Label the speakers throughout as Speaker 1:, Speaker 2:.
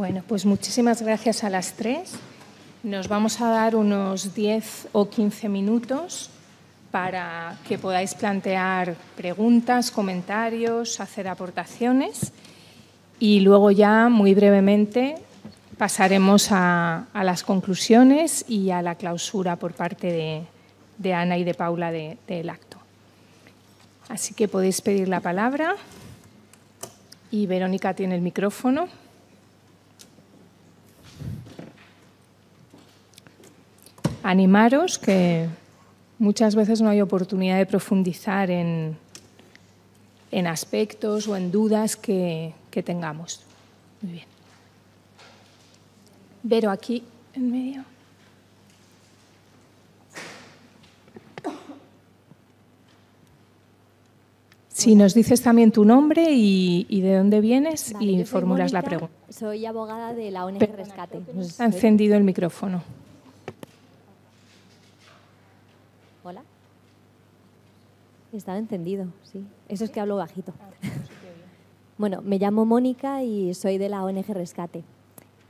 Speaker 1: Bueno, pues muchísimas gracias a las tres. Nos vamos a dar unos 10 o 15 minutos para que podáis plantear preguntas, comentarios, hacer aportaciones y luego ya muy brevemente pasaremos a, las conclusiones y a la clausura por parte de, Ana y de Paula del acto. Así que podéis pedir la palabra y Verónica tiene el micrófono. animaros que muchas veces no hay oportunidad de profundizar en, en aspectos o en dudas que, tengamos. Muy bien. aquí en medio. Si nos dices también tu nombre y, de dónde vienes y formulas la pregunta.
Speaker 2: Soy abogada de la ONG Rescate. Ha encendido el micrófono. Estaba encendido, sí. Eso es que hablo bajito. Ah, pues bueno, me llamo Mónica y soy de la ONG Rescate.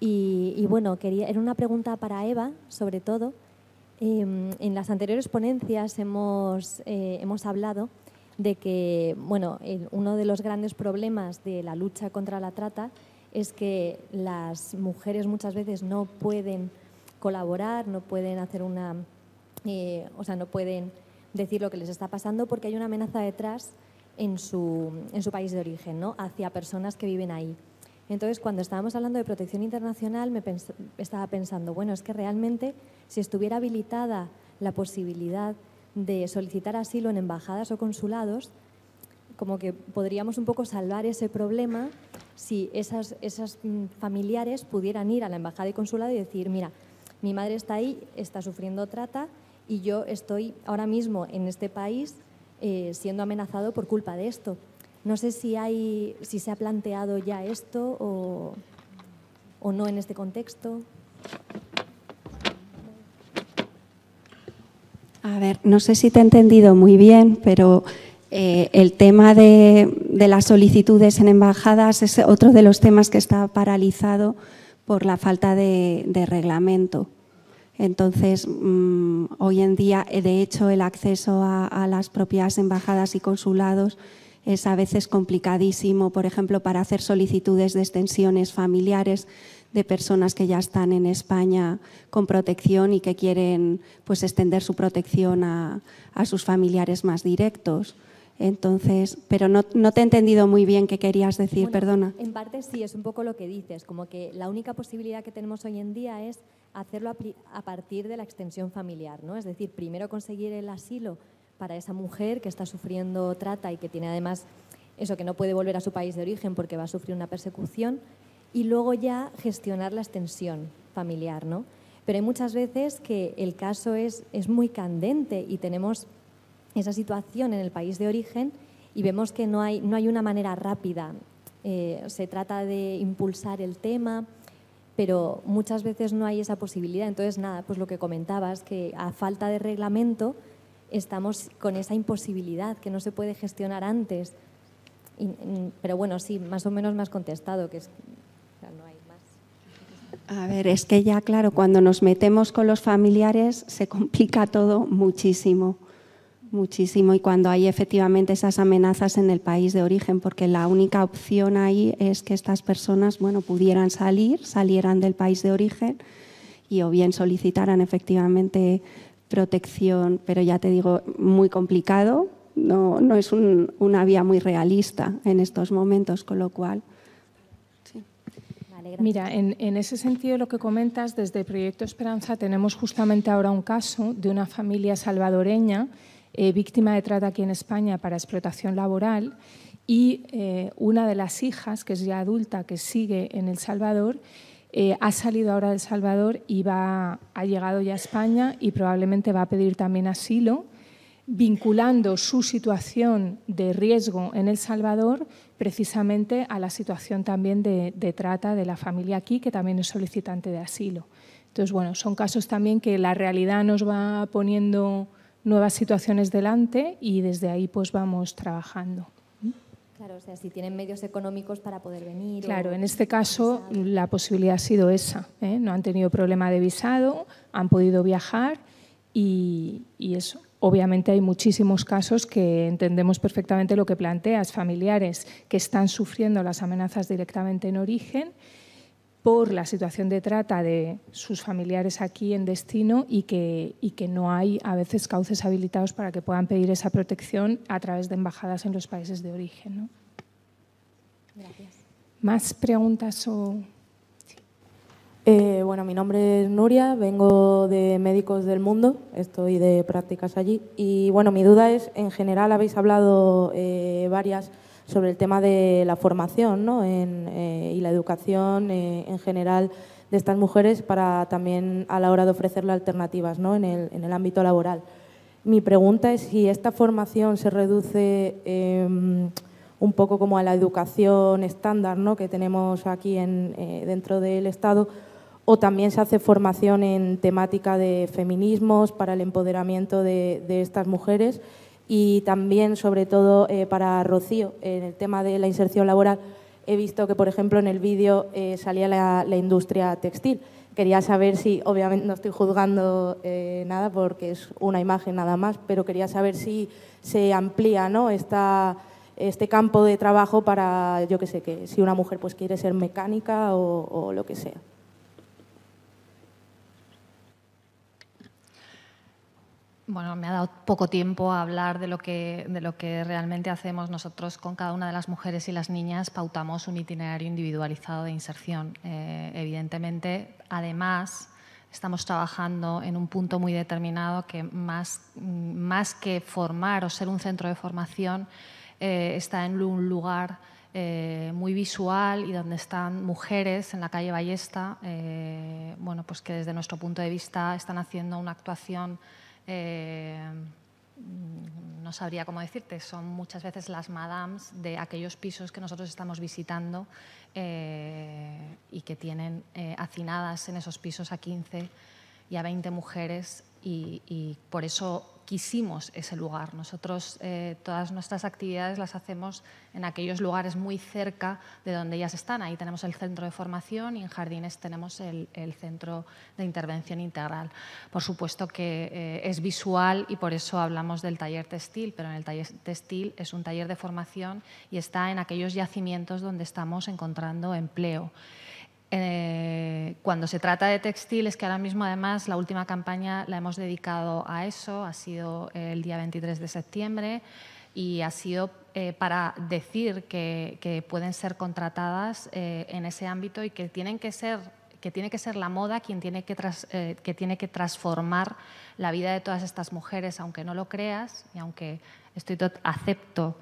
Speaker 2: Y, bueno, quería, era una pregunta para Eva, sobre todo. Em, en las anteriores ponencias hemos, eh, hemos hablado de que bueno, uno de los grandes problemas de la lucha contra la trata es que las mujeres muchas veces no pueden colaborar, no pueden hacer una, eh, o sea, no pueden decir lo que les está pasando porque hay una amenaza detrás en su, país de origen, ¿no? hacia personas que viven ahí. Entonces, cuando estábamos hablando de protección internacional, me estaba pensando, bueno, es que realmente si estuviera habilitada la posibilidad de solicitar asilo en embajadas o consulados, como que podríamos un poco salvar ese problema si esas, esas mm, familiares pudieran ir a la embajada y consulado y decir, mira, mi madre está ahí, está sufriendo trata, y yo estoy ahora mismo en este país eh, siendo amenazado por culpa de esto. No sé si, se ha planteado ya esto o, no en este contexto.
Speaker 3: A ver, no sé si te he entendido muy bien, pero eh, el tema de, las solicitudes en embajadas es otro de los temas que está paralizado por la falta de reglamento. Entonces, mm, hoy en día, eh, de hecho, el acceso a, las propias embajadas y consulados es a veces complicadísimo, por ejemplo, para hacer solicitudes de extensiones familiares de personas que ya están en España con protección y que quieren pues, extender su protección a, sus familiares más directos. Entonces, pero no, te he entendido muy bien qué querías decir, perdona.
Speaker 2: En parte sí, es un poco lo que dices, como que la única posibilidad que tenemos hoy en día es hacerlo a, partir de la extensión familiar, ¿no? Es decir, primero conseguir el asilo para esa mujer que está sufriendo trata y que tiene además eso que no puede volver a su país de origen porque va a sufrir una persecución y luego ya gestionar la extensión familiar, ¿no? Pero hay muchas veces que el caso es, es muy candente y tenemos esa situación en el país de origen y vemos que no hay, no hay una manera rápida. Eh, se trata de impulsar el tema, pero muchas veces no hay esa posibilidad. Entonces, nada, pues lo que comentabas, que a falta de reglamento estamos con esa imposibilidad que no se puede gestionar antes. Mm, pero bueno, sí, más o menos me has contestado, que
Speaker 3: A ver, es que ya, claro, cuando nos metemos con los familiares se complica todo muchísimo. Muchísimo, y cuando hay efectivamente esas amenazas en el país de origen, porque la única opción ahí es que estas personas bueno, pudieran salir, salieran del país de origen y o bien solicitaran efectivamente protección, pero ya te digo, muy complicado, no, no es una vía muy realista en estos momentos, con lo cual... Mira,
Speaker 1: en, en, ese sentido lo que comentas, desde Proyecto Esperanza tenemos justamente ahora un caso de una familia salvadoreña eh, víctima de trata aquí en España para explotación laboral y eh, una de las hijas, que es ya adulta, que sigue en El Salvador, eh, ha salido ahora de El Salvador y va, ha llegado ya a España y probablemente va a pedir también asilo, vinculando su situación de riesgo en El Salvador precisamente a la situación también de, de trata de la familia aquí, que también es solicitante de asilo. Entonces, bueno, son casos también que la realidad nos va poniendo nuevas situaciones delante y desde ahí pues vamos trabajando.
Speaker 2: Claro, o sea, si tienen medios económicos para poder venir. Claro, en
Speaker 1: este caso la posibilidad ha sido esa. ¿eh? No han tenido problema de visado, han podido viajar y, y, eso. Obviamente hay muchísimos casos que entendemos perfectamente lo que planteas, familiares que están sufriendo las amenazas directamente en origen por la situación de trata de sus familiares aquí en destino y que, que no hay a veces cauces habilitados para que puedan pedir esa protección a través de embajadas en los países de origen. Gracias. ¿Más preguntas o...?
Speaker 4: Eh, bueno, mi nombre es Nuria, vengo de Médicos del Mundo, estoy de prácticas allí y bueno, mi duda es, en general habéis hablado eh, varias sobre el tema de la formación eh, y la educación eh, en general de estas mujeres para también a la hora de ofrecerle alternativas en, el, ámbito laboral. Mi pregunta es si esta formación se reduce em, un poco como a la educación estándar que tenemos aquí en, eh, dentro del Estado o también se hace formación en temática de feminismos para el empoderamiento de, de estas mujeres y también, sobre todo, eh, para Rocío, en el tema de la inserción laboral, he visto que, por ejemplo, en el vídeo eh, salía la, industria textil. Quería saber si, obviamente no estoy juzgando eh, nada porque es una imagen nada más, pero quería saber si se amplía este campo de trabajo para, yo qué sé, que si una mujer pues, quiere ser mecánica o lo que sea.
Speaker 5: Bueno, me ha dado poco tiempo a hablar de lo, que, de lo que realmente hacemos nosotros con cada una de las mujeres y las niñas. Pautamos un itinerario individualizado de inserción. Eh, evidentemente, además, estamos trabajando en un punto muy determinado que más, que formar o ser un centro de formación, eh, está en un lugar eh, muy visual y donde están mujeres en la calle Ballesta, bueno, pues que desde nuestro punto de vista están haciendo una actuación eh, no sabría cómo decirte, son muchas veces las madams de aquellos pisos que nosotros estamos visitando eh, y que tienen eh, hacinadas en esos pisos a 15 y a 20 mujeres y, por eso quisimos ese lugar. Nosotros eh, todas nuestras actividades las hacemos en aquellos lugares muy cerca de donde ellas están. Ahí tenemos el centro de formación y en jardines tenemos el, centro de intervención integral. Por supuesto que eh, es visual y por eso hablamos del taller textil, pero en el taller textil es un taller de formación y está en aquellos yacimientos donde estamos encontrando empleo. Eh, cuando se trata de textiles, que ahora mismo además la última campaña la hemos dedicado a eso, ha sido el día 23 de septiembre y ha sido eh, para decir que, pueden ser contratadas eh, en ese ámbito y que tienen que ser que tiene que ser la moda quien tiene que, tras, que tiene que transformar la vida de todas estas mujeres, aunque no lo creas y aunque estoy acepto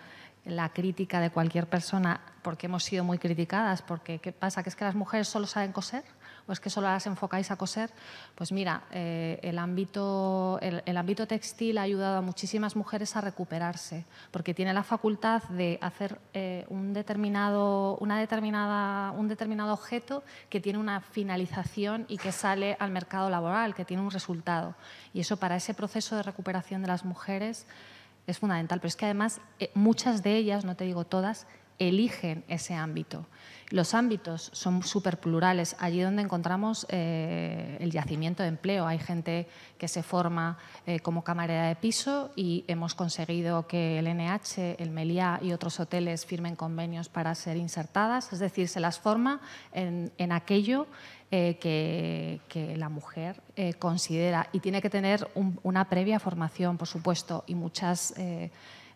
Speaker 5: la crítica de cualquier persona, porque hemos sido muy criticadas, porque ¿qué pasa? ¿Que es que las mujeres solo saben coser? ¿O es que solo las enfocáis a coser? Pues mira, eh, el, ámbito, el, ámbito textil ha ayudado a muchísimas mujeres a recuperarse, porque tiene la facultad de hacer eh, un, determinado, una determinada, un determinado objeto que tiene una finalización y que sale al mercado laboral, que tiene un resultado. Y eso para ese proceso de recuperación de las mujeres es fundamental, pero es que además eh, muchas de ellas, no te digo todas, eligen ese ámbito. Los ámbitos son súper plurales. Allí donde encontramos eh, el yacimiento de empleo, hay gente que se forma eh, como camarera de piso y hemos conseguido que el NH, el Meliá y otros hoteles firmen convenios para ser insertadas. Es decir, se las forma en, aquello eh, que, la mujer considera y tiene que tener una previa formación, por supuesto, y muchas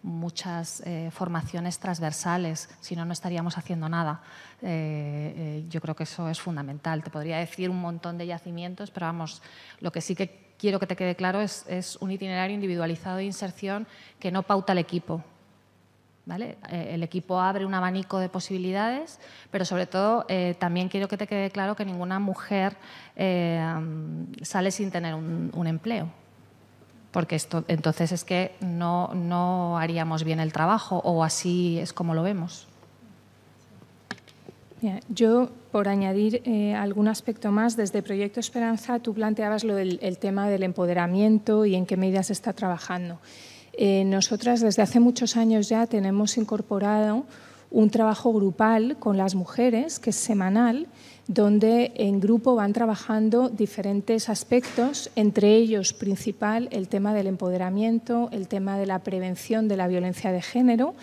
Speaker 5: muchas eh, formaciones transversales, si no, no estaríamos haciendo nada. Eh, eh, yo creo que eso es fundamental. Te podría decir un montón de yacimientos, pero vamos, lo que sí que quiero que te quede claro es, un itinerario individualizado de inserción que no pauta el equipo, ¿Vale? el equipo abre un abanico de posibilidades, pero sobre todo también quiero que te quede claro que ninguna mujer sale sin tener un empleo porque esto, entonces es que no, haríamos bien el trabajo o así es como lo vemos.
Speaker 1: Yo, por añadir eh, algún aspecto más, desde Proyecto Esperanza tú planteabas lo del el tema del empoderamiento y en qué medidas se está trabajando. Eh, nosotras desde hace muchos años ya tenemos incorporado un trabajo grupal con las mujeres que es semanal donde en grupo van trabajando diferentes aspectos, entre ellos principal el tema del empoderamiento, el tema de la prevención de la violencia de género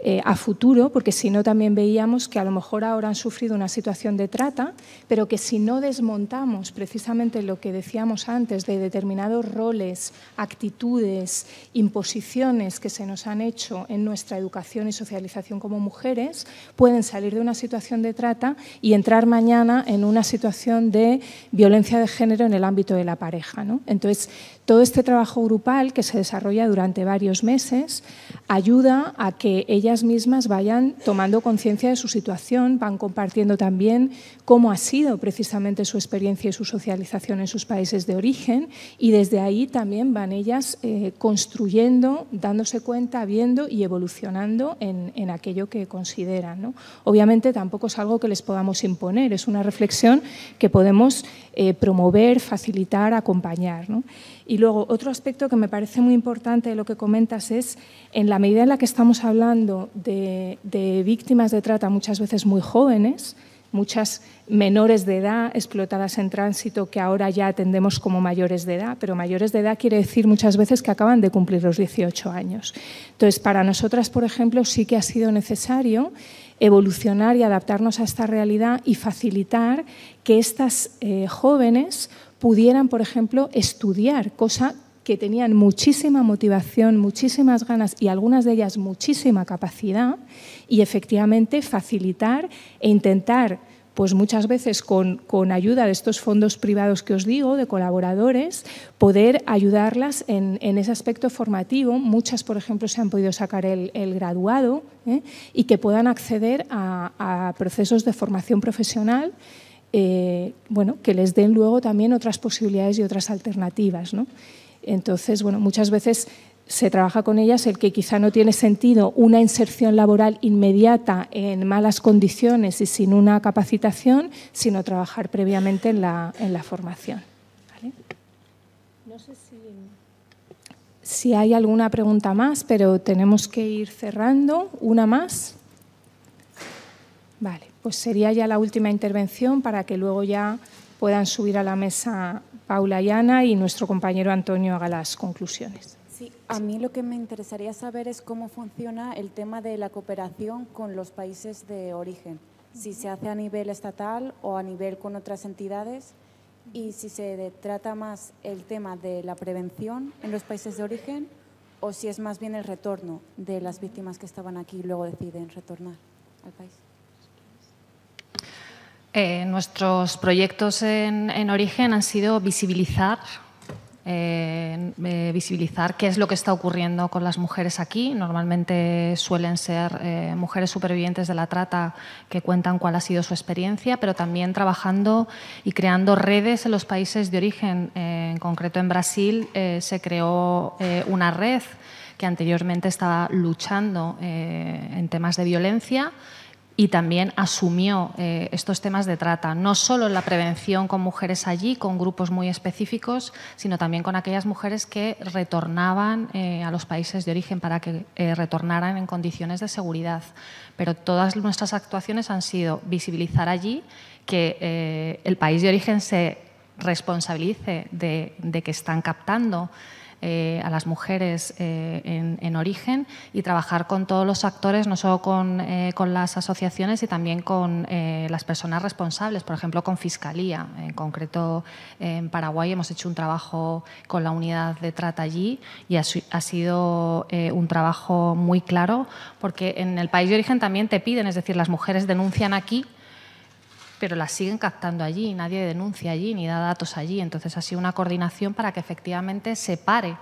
Speaker 1: eh, a futuro, porque si no también veíamos que a lo mejor ahora han sufrido una situación de trata, pero que si no desmontamos precisamente lo que decíamos antes de determinados roles, actitudes, imposiciones que se nos han hecho en nuestra educación y socialización como mujeres, pueden salir de una situación de trata y entrar mañana en una situación de violencia de género en el ámbito de la pareja. ¿no? Entonces, todo este trabajo grupal que se desarrolla durante varios meses ayuda a que ellas mismas vayan tomando conciencia de su situación, van compartiendo también cómo ha sido precisamente su experiencia y su socialización en sus países de origen y desde ahí también van ellas eh, construyendo, dándose cuenta, viendo y evolucionando en, aquello que consideran. Obviamente tampoco es algo que les podamos imponer, es una reflexión que podemos eh, promover, facilitar, acompañar. Y luego otro aspecto que me parece muy importante de lo que comentas es, en la medida en la que estamos hablando de víctimas de trata muchas veces muy jóvenes, muchas menores de edad explotadas en tránsito que ahora ya atendemos como mayores de edad, pero mayores de edad quiere decir muchas veces que acaban de cumplir los 18 años. Entonces, para nosotras, por ejemplo, sí que ha sido necesario evolucionar y adaptarnos a esta realidad y facilitar que estas eh, jóvenes pudieran, por ejemplo, estudiar, cosa que tenían muchísima motivación, muchísimas ganas y algunas de ellas muchísima capacidad y efectivamente facilitar e intentar pues muchas veces con, ayuda de estos fondos privados que os digo, de colaboradores, poder ayudarlas en, ese aspecto formativo. Muchas, por ejemplo, se han podido sacar el, graduado ¿eh? y que puedan acceder a, procesos de formación profesional eh, bueno, que les den luego también otras posibilidades y otras alternativas. ¿no? Entonces, bueno, muchas veces se trabaja con ellas el que quizá no tiene sentido una inserción laboral inmediata en malas condiciones y sin una capacitación, sino trabajar previamente en la, formación. No sé si... si hay alguna pregunta más, pero tenemos que ir cerrando. ¿Una más? Vale, pues sería ya la última intervención para que luego ya puedan subir a la mesa Paula Llana y nuestro compañero Antonio haga las conclusiones.
Speaker 4: Sí, a mí lo que me interesaría saber es
Speaker 6: cómo funciona el tema de la cooperación con los países de origen, si se hace a nivel estatal o a nivel con otras entidades y si se trata más el tema de la prevención en los países de origen o si es más bien el retorno de las víctimas que estaban aquí y luego deciden retornar al país.
Speaker 5: Eh, nuestros proyectos en, origen han sido visibilizar, eh, eh, visibilizar qué es lo que está ocurriendo con las mujeres aquí. Normalmente suelen ser mujeres supervivientes de la trata que cuentan cuál ha sido su experiencia, pero también trabajando y creando redes en los países de origen. en concreto, en Brasil se creó una red que anteriormente estaba luchando en temas de violencia y también asumió eh, estos temas de trata, no solo en la prevención con mujeres allí, con grupos muy específicos, sino también con aquellas mujeres que retornaban eh, a los países de origen para que eh, retornaran en condiciones de seguridad. Pero todas nuestras actuaciones han sido visibilizar allí que el país de origen se responsabilice de, de que están captando eh, a las mujeres eh, en, origen y trabajar con todos los actores, no solo con, eh, las asociaciones, y también con las personas responsables, por ejemplo, con Fiscalía. En concreto, en Paraguay hemos hecho un trabajo con la unidad de trata allí y ha sido un trabajo muy claro, porque en el país de origen también te piden, es decir, las mujeres denuncian aquí pero la siguen captando allí, nadie denuncia allí ni da datos allí. Entonces ha sido una coordinación para que efectivamente se pare.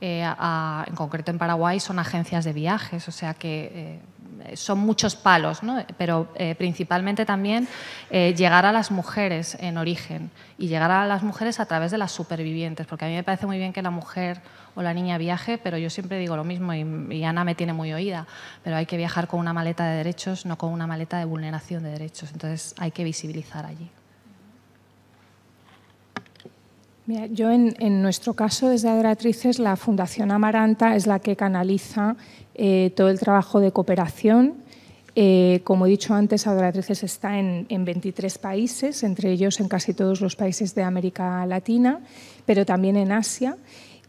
Speaker 5: Eh, en concreto en Paraguay son agencias de viajes, o sea que eh, eh, son muchos palos, ¿no? pero eh, principalmente también eh, llegar a las mujeres en origen y llegar a las mujeres a través de las supervivientes, porque a mí me parece muy bien que la mujer o la niña viaje, pero yo siempre digo lo mismo y Ana me tiene muy oída, pero hay que viajar con una maleta de derechos, no con una maleta de vulneración de derechos, entonces hay que visibilizar allí. yo
Speaker 1: en, nuestro caso desde Adoratrices la Fundación Amaranta es la que canaliza eh, todo el trabajo de cooperación. Eh, como he dicho antes, Adoratrices está en, 23 países, entre ellos en casi todos los países de América Latina, pero también en Asia.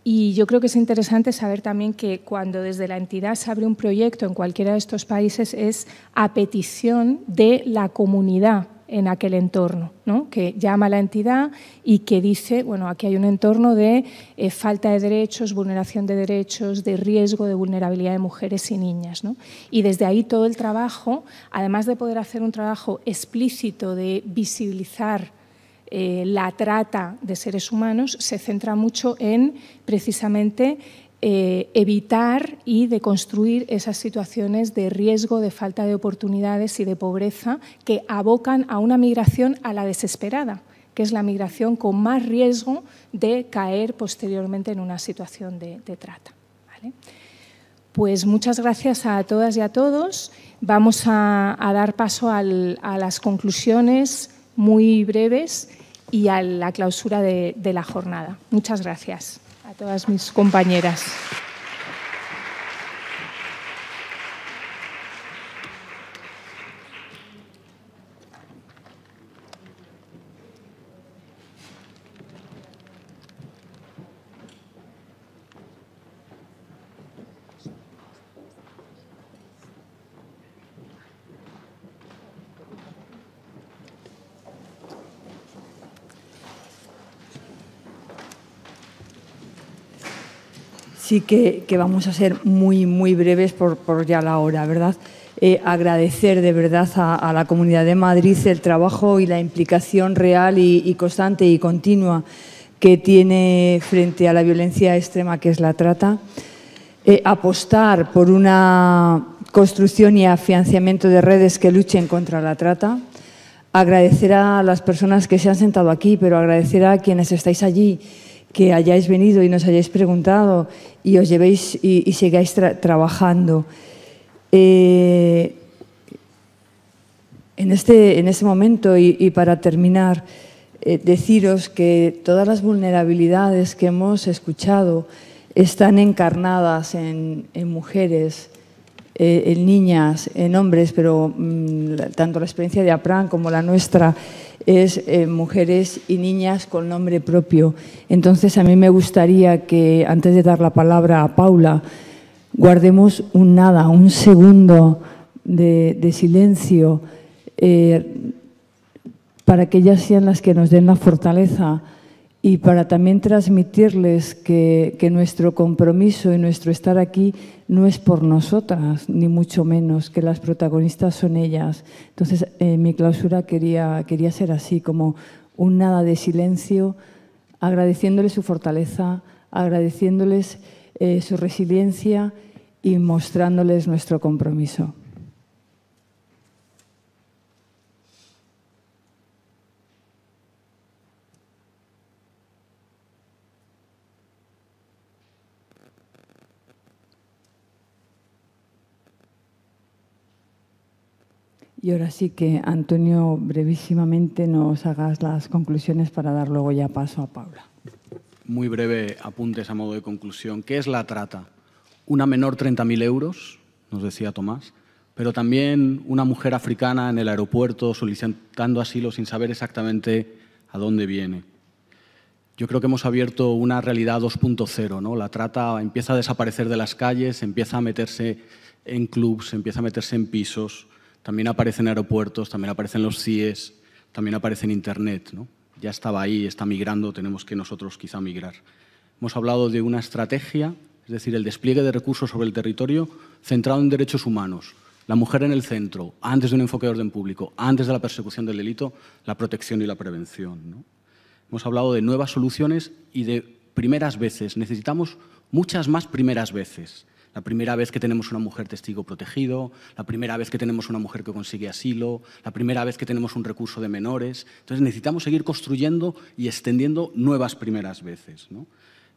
Speaker 1: Y yo creo que es interesante saber también que cuando desde la entidad se abre un proyecto en cualquiera de estos países es a petición de la comunidad en aquel entorno, que llama a la entidad y que dice, bueno, aquí hay un entorno de eh, falta de derechos, vulneración de derechos, de riesgo, de vulnerabilidad de mujeres y niñas. Y desde ahí todo el trabajo, además de poder hacer un trabajo explícito de visibilizar eh, la trata de seres humanos, se centra mucho en precisamente eh, evitar y de construir esas situaciones de riesgo, de falta de oportunidades y de pobreza que abocan a una migración a la desesperada, que es la migración con más riesgo de caer posteriormente en una situación de, trata. Pues muchas gracias a todas y a todos. Vamos a, dar paso a las conclusiones muy breves y a la clausura de la jornada. Muchas gracias a todas mis compañeras.
Speaker 7: sí que, vamos a ser muy, muy breves por, ya la hora, ¿verdad? Eh, agradecer de verdad a, la Comunidad de Madrid el trabajo y la implicación real y, constante y continua que tiene frente a la violencia extrema que es la trata. Eh, apostar por una construcción y afianzamiento de redes que luchen contra la trata. Agradecer a las personas que se han sentado aquí, pero agradecer a quienes estáis allí que hayáis venido y nos hayáis preguntado y os llevéis y, sigáis trabajando. Eh, en, este, en este momento y, para terminar, eh, deciros que todas las vulnerabilidades que hemos escuchado están encarnadas en, mujeres, eh, en niñas, en hombres, pero mm, tanto la experiencia de APRAN como la nuestra es eh, mujeres y niñas con nombre propio. Entonces, a mí me gustaría que, antes de dar la palabra a Paula, guardemos un nada, un segundo de, silencio, eh, para que ellas sean las que nos den la fortaleza y para también transmitirles que nuestro compromiso y nuestro estar aquí no es por nosotras, ni mucho menos que las protagonistas son ellas. Entonces, eh, mi clausura quería, quería ser así, como un nada de silencio, agradeciéndoles su fortaleza, agradeciéndoles eh, su resiliencia y mostrándoles nuestro compromiso. Y ahora sí que, Antonio, brevísimamente nos hagas las conclusiones para dar luego ya paso a Paula.
Speaker 8: Muy breve apuntes a modo de conclusión. ¿Qué es la trata? Una menor 30.000 euros, nos decía Tomás, pero también una mujer africana en el aeropuerto solicitando asilo sin saber exactamente a dónde viene. Yo creo que hemos abierto una realidad 2.0, ¿no? La trata empieza a desaparecer de las calles, empieza a meterse en clubs, empieza a meterse en pisos, también aparecen aeropuertos, también aparecen los CIES, también aparece Internet. Ya estaba ahí, está migrando, tenemos que nosotros quizá migrar. Hemos hablado de una estrategia, es decir, el despliegue de recursos sobre el territorio centrado en derechos humanos, la mujer en el centro, antes de un enfoque de orden público, antes de la persecución del delito, la protección y la prevención. Hemos hablado de nuevas soluciones y de primeras veces. Necesitamos muchas más primeras veces la primera vez que tenemos una mujer testigo protegido, la primera vez que tenemos una mujer que consigue asilo, la primera vez que tenemos un recurso de menores. Entonces necesitamos seguir construyendo y extendiendo nuevas primeras veces.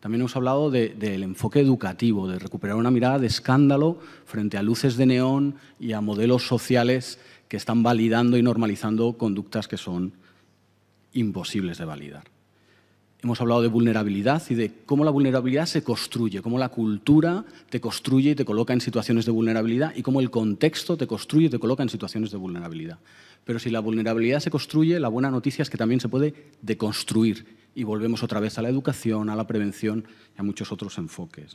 Speaker 8: También hemos hablado del enfoque educativo, de recuperar una mirada de escándalo frente a luces de neón y a modelos sociales que están validando y normalizando conductas que son imposibles de validar. Hemos hablado de vulnerabilidad y de cómo la vulnerabilidad se construye, cómo la cultura te construye y te coloca en situaciones de vulnerabilidad y cómo el contexto te construye y te coloca en situaciones de vulnerabilidad. Pero si la vulnerabilidad se construye, la buena noticia es que también se puede deconstruir y volvemos otra vez a la educación, a la prevención y a muchos otros enfoques.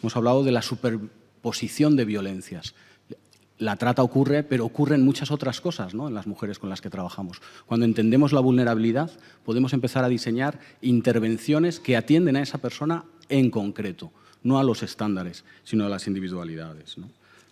Speaker 8: Hemos hablado de la superposición de violencias la trata ocurre, pero ocurren muchas otras cosas ¿no? en las mujeres con las que trabajamos. Cuando entendemos la vulnerabilidad, podemos empezar a diseñar intervenciones que atienden a esa persona en concreto, no a los estándares, sino a las individualidades.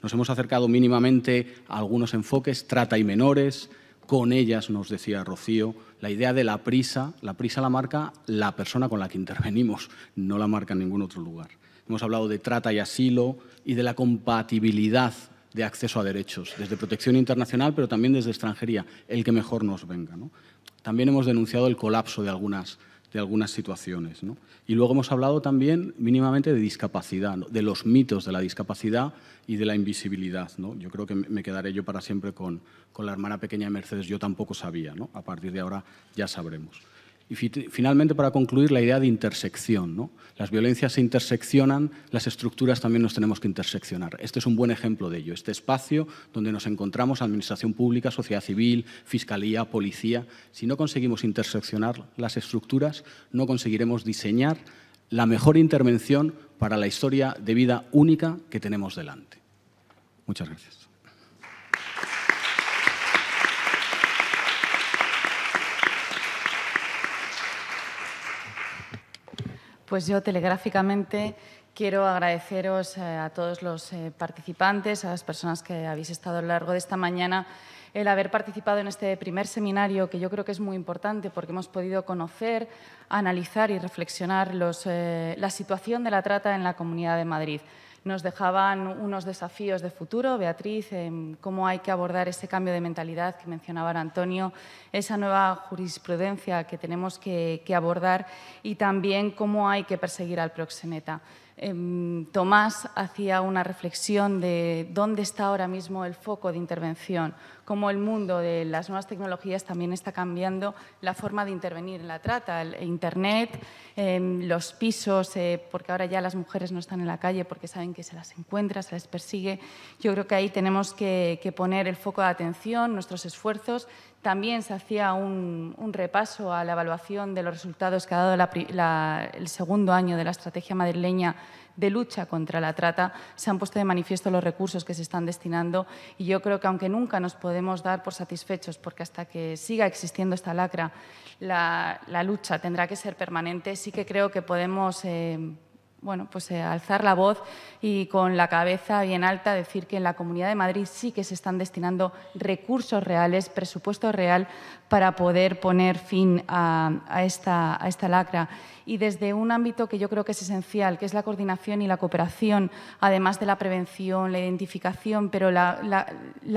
Speaker 8: Nos hemos acercado mínimamente a algunos enfoques, trata y menores, con ellas, nos decía Rocío, la idea de la prisa, la prisa la marca la persona con la que intervenimos, no la marca en ningún otro lugar. Hemos hablado de trata y asilo y de la compatibilidad de acceso a derechos, desde protección internacional, pero también desde extranjería, el que mejor nos venga. También hemos denunciado el colapso de algunas, de algunas situaciones. Y luego hemos hablado también mínimamente de discapacidad, de los mitos de la discapacidad y de la invisibilidad. ¿no? Yo creo que me quedaré yo para siempre con, la hermana pequeña de Mercedes, yo tampoco sabía. ¿no? A partir de ahora ya sabremos. Y finalmente, para concluir, la idea de intersección. Las violencias se interseccionan, las estructuras también nos tenemos que interseccionar. Este es un buen ejemplo de ello. Este espacio donde nos encontramos, administración pública, sociedad civil, fiscalía, policía, si no conseguimos interseccionar las estructuras, no conseguiremos diseñar la mejor intervención para la historia de vida única que tenemos delante. Muchas gracias.
Speaker 6: Pues yo telegráficamente quiero agradeceros eh, a todos los eh, participantes, a las personas que habéis estado a lo largo de esta mañana, el haber participado en este primer seminario, que yo creo que es muy importante porque hemos podido conocer, analizar y reflexionar eh, la situación de la trata en la Comunidad de Madrid nos dejaban unos desafíos de futuro, Beatriz, en cómo hay que abordar ese cambio de mentalidad que mencionaba Antonio, esa nueva jurisprudencia que tenemos que, abordar y también cómo hay que perseguir al proxeneta. Em, Tomás hacía una reflexión de dónde está ahora mismo el foco de intervención, cómo el mundo de las nuevas tecnologías también está cambiando la forma de intervenir en la trata, el Internet, em, los pisos, eh, porque ahora ya las mujeres no están en la calle porque saben que se las encuentra, se les persigue. Yo creo que ahí tenemos que poner el foco de atención, nuestros esfuerzos también se hacía un, repaso a la evaluación de los resultados que ha dado el segundo año de la estrategia madrileña de lucha contra la trata. Se han puesto de manifiesto los recursos que se están destinando y yo creo que aunque nunca nos podemos dar por satisfechos, porque hasta que siga existiendo esta lacra, la, lucha tendrá que ser permanente, sí que creo que podemos... Eh, bueno, pues eh, alzar la voz y con la cabeza bien alta decir que en la Comunidad de Madrid sí que se están destinando recursos reales, presupuesto real, para poder poner fin a, esta, lacra. Y desde un ámbito que yo creo que es esencial, que es la coordinación y la cooperación, además de la prevención, la identificación, pero la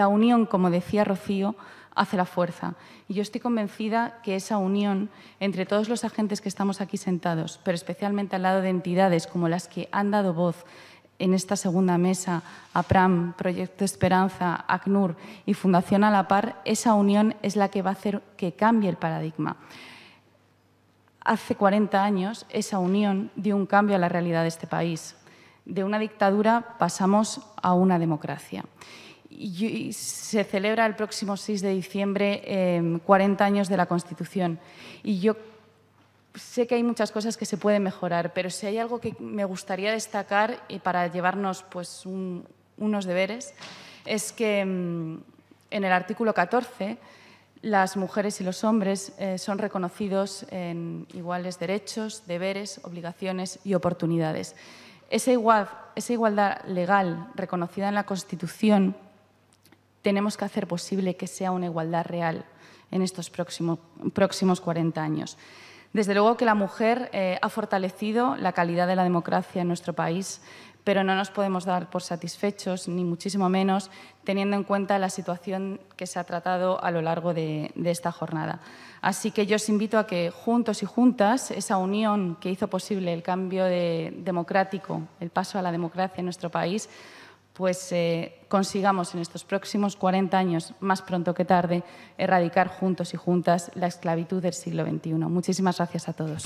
Speaker 6: unión, como decía Rocío, hace la fuerza. Y yo estoy convencida que esa unión entre todos los agentes que estamos aquí sentados, pero especialmente al lado de entidades como las que han dado voz en esta segunda mesa, APRAM, Proyecto Esperanza, ACNUR y Fundación a la Par, esa unión es la que va a hacer que cambie el paradigma. Hace 40 años esa unión dio un cambio a la realidad de este país. De una dictadura pasamos a una democracia y se celebra el próximo 6 de diciembre 40 em, años de la Constitución. Y yo sé que hay muchas cosas que se pueden mejorar, pero si hay algo que me gustaría destacar y para llevarnos pues, unos deberes, es que em, en el artículo 14 las mujeres y los hombres eh, son reconocidos en iguales derechos, deberes, obligaciones y oportunidades. esa igualdad legal reconocida en la Constitución tenemos que hacer posible que sea una igualdad real en estos próximos 40 años. Desde luego que la mujer eh, ha fortalecido la calidad de la democracia en nuestro país, pero no nos podemos dar por satisfechos, ni muchísimo menos, teniendo en cuenta la situación que se ha tratado a lo largo de, esta jornada. Así que yo os invito a que juntos y juntas, esa unión que hizo posible el cambio democrático, el paso a la democracia en nuestro país, pues eh, consigamos en estos próximos 40 años, más pronto que tarde, erradicar juntos y juntas la esclavitud del siglo XXI. Muchísimas gracias a todos.